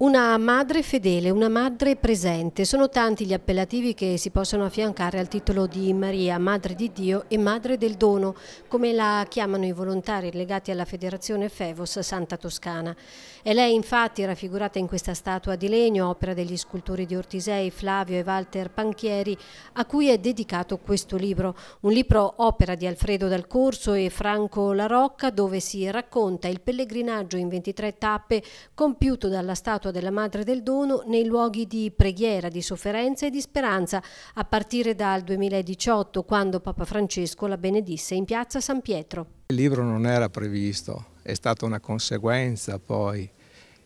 Una madre fedele, una madre presente, sono tanti gli appellativi che si possono affiancare al titolo di Maria, Madre di Dio e Madre del Dono, come la chiamano i volontari legati alla Federazione Fevos Santa Toscana. È lei infatti raffigurata in questa statua di legno, opera degli scultori di Ortisei, Flavio e Walter Panchieri, a cui è dedicato questo libro, un libro opera di Alfredo Dal Corso e Franco La Rocca, dove si racconta il pellegrinaggio in 23 tappe compiuto dalla statua statua della Madre del Dono nei luoghi di preghiera, di sofferenza e di speranza, a partire dal 2018, quando Papa Francesco la benedisse in piazza San Pietro. Il libro non era previsto, è stata una conseguenza poi.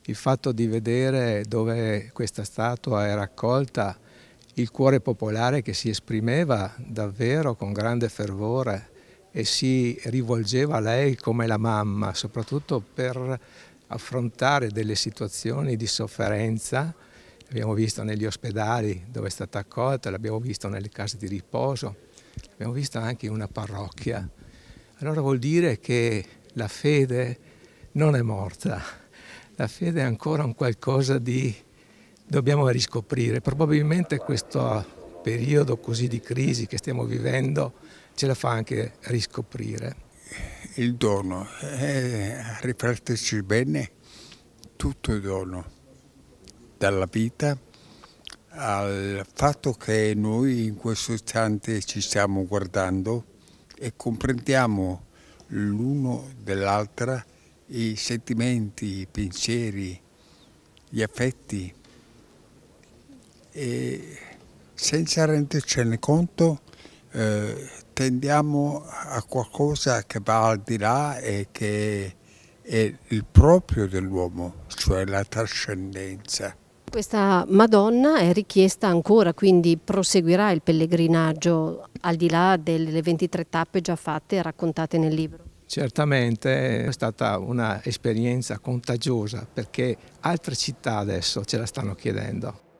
Il fatto di vedere dove questa statua era accolta, il cuore popolare che si esprimeva davvero con grande fervore e si rivolgeva a lei come la mamma, soprattutto per affrontare delle situazioni di sofferenza, l'abbiamo visto negli ospedali dove è stata accolta, l'abbiamo visto nelle case di riposo, l'abbiamo visto anche in una parrocchia. Allora vuol dire che la fede non è morta, la fede è ancora un qualcosa di dobbiamo riscoprire. Probabilmente questo periodo così di crisi che stiamo vivendo ce la fa anche riscoprire il dono, eh, a rifletterci bene, tutto il dono, dalla vita al fatto che noi in questo istante ci stiamo guardando e comprendiamo l'uno dell'altra i sentimenti, i pensieri, gli affetti e senza rendercene conto eh, tendiamo a qualcosa che va al di là e che è il proprio dell'uomo, cioè la trascendenza. Questa Madonna è richiesta ancora, quindi proseguirà il pellegrinaggio al di là delle 23 tappe già fatte e raccontate nel libro. Certamente è stata un'esperienza contagiosa perché altre città adesso ce la stanno chiedendo.